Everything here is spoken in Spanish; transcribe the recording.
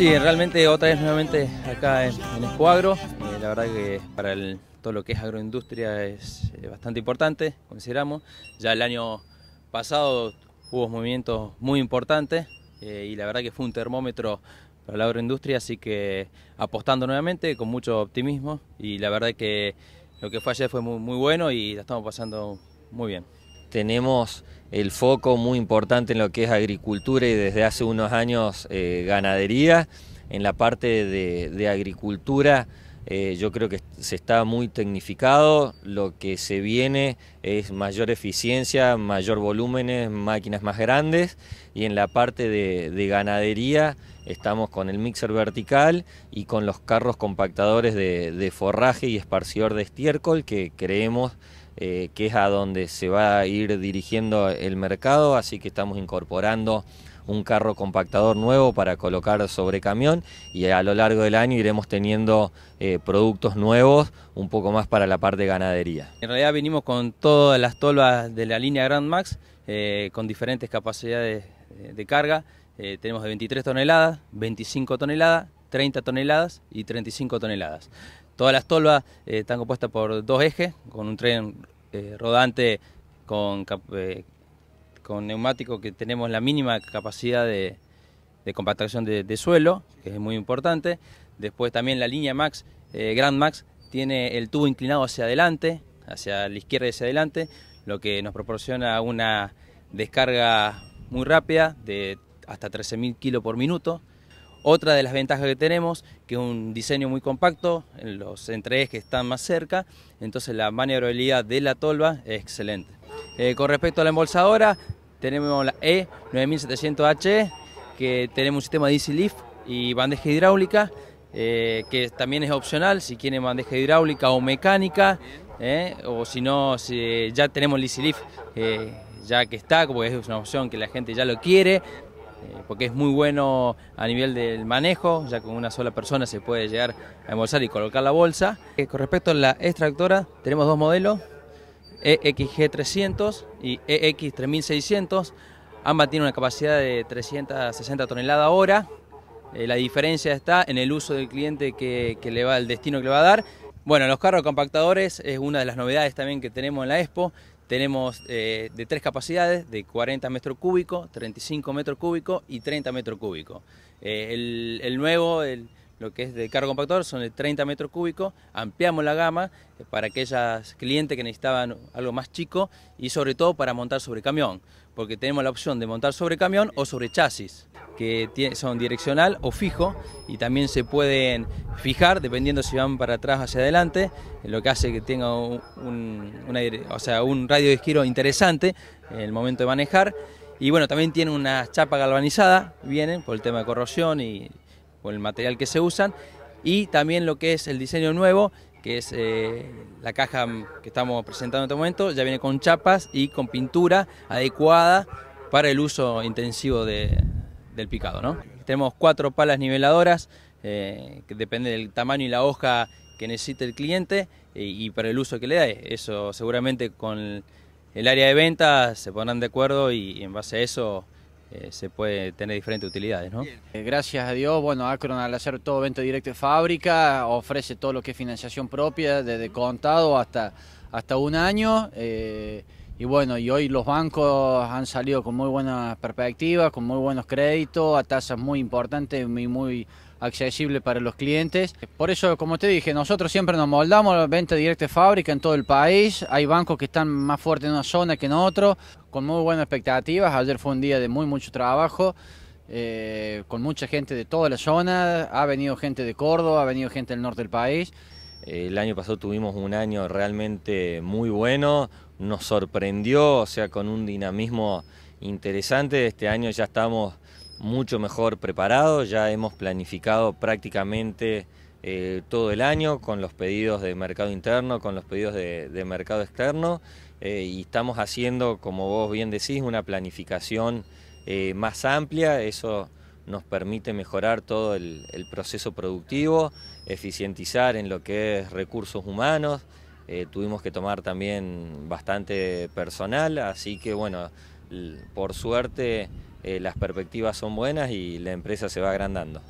Sí, realmente otra vez nuevamente acá en, en Escuagro. Eh, la verdad que para todo lo que es agroindustria es eh, bastante importante, consideramos. Ya el año pasado hubo movimientos muy importantes eh, y la verdad que fue un termómetro para la agroindustria, así que apostando nuevamente con mucho optimismo y la verdad que lo que fue ayer fue muy, muy bueno y la estamos pasando muy bien tenemos el foco muy importante en lo que es agricultura y desde hace unos años eh, ganadería. En la parte de, agricultura eh, yo creo que se está muy tecnificado, lo que se viene es mayor eficiencia, mayor volúmenes, máquinas más grandes y en la parte de, ganadería estamos con el mixer vertical y con los carros compactadores de, de forraje y esparcidor de estiércol que creemos eh, que es a donde se va a ir dirigiendo el mercado, así que estamos incorporando un carro compactador nuevo para colocar sobre camión y a lo largo del año iremos teniendo eh, productos nuevos un poco más para la parte de ganadería. En realidad venimos con todas las tolvas de la línea Grand Max eh, con diferentes capacidades de carga. tenemos de 23 toneladas, 25 toneladas, 30 toneladas y 35 toneladas. Todas las tolvas eh, están compuestas por dos ejes, con un tren eh, rodante eh, con, neumático que tenemos la mínima capacidad de, compactación de, de, suelo, que es muy importante. Después también la línea Max, Grand Max, tiene el tubo inclinado hacia adelante, hacia la izquierda y hacia adelante, lo que nos proporciona una descarga muy rápida de hasta 13.000 kilos por minuto. Otra de las ventajas que tenemos, que es un diseño muy compacto, en los entre que están más cerca, entonces la maniobrabilidad de la tolva es excelente. Eh, con respecto a la embolsadora, tenemos la E9700H, que tenemos un sistema de y bandeja hidráulica, eh, que también es opcional si quieren bandeja hidráulica o mecánica, eh, o si no, ya tenemos el Easy ya que está, porque es una opción que la gente ya lo quiere, eh, porque es muy bueno a nivel del manejo, ya con una sola persona se puede llegar a embolsar y colocar la bolsa. Eh, con respecto a la extractora, tenemos dos modelos, EXG300 y EX3600, ambas tienen una capacidad de 360 toneladas hora, eh, la diferencia está en el uso del cliente que, que le va, el destino que le va a dar, bueno, los carros compactadores es una de las novedades también que tenemos en la Expo. Tenemos eh, de tres capacidades, de 40 metros cúbicos, 35 metros cúbicos y 30 metros cúbicos. Eh, el, el, nuevo, el, lo que es de cargo compactor, son de 30 metros cúbicos, ampliamos la gama eh, para aquellas clientes que necesitaban algo más chico y sobre todo para montar sobre camión, porque tenemos la opción de montar sobre camión o sobre chasis, que son direccional o fijo y también se pueden fijar dependiendo si van para atrás o hacia adelante, lo que hace que tenga un, o sea, un radio de giro interesante en el momento de manejar. Y bueno, también tiene una chapa galvanizada, vienen por el tema de corrosión y, o el material que se usan y también lo que es el diseño nuevo, que es eh, la caja que estamos presentando en este momento, ya viene con chapas y con pintura adecuada para el uso intensivo de, del picado. ¿no? Tenemos cuatro palas niveladoras, eh, que depende del tamaño y la hoja que necesite el cliente eh, y, para el uso que le da. Eso seguramente con el área de venta se pondrán de acuerdo y en base a eso eh, se puede tener diferentes utilidades, ¿no? Eh, gracias a Dios, bueno, Acron al hacer todo venta directa de fábrica ofrece todo lo que es financiación propia, desde contado hasta, hasta un año. Eh, y bueno, y hoy los bancos han salido con muy buenas perspectivas, con muy buenos créditos, a tasas muy importantes y muy, accesibles para los clientes. Por eso, como te dije, nosotros siempre nos moldamos la venta directa de fábrica en todo el país. Hay bancos que están más fuertes en una zona que en otro con muy buenas expectativas. Ayer fue un día de muy mucho trabajo, eh, con mucha gente de toda la zona. Ha venido gente de Córdoba, ha venido gente del norte del país. El año pasado tuvimos un año realmente muy bueno, nos sorprendió, o sea, con un dinamismo interesante. Este año ya estamos mucho mejor preparados, ya hemos planificado prácticamente eh, todo el año con los pedidos de mercado interno, con los pedidos de, mercado externo eh, y estamos haciendo, como vos bien decís, una planificación eh, más amplia. Eso nos permite mejorar todo el, el, proceso productivo, eficientizar en lo que es recursos humanos. tuvimos que tomar también bastante personal, así que bueno, por suerte las perspectivas son buenas y la empresa se va agrandando.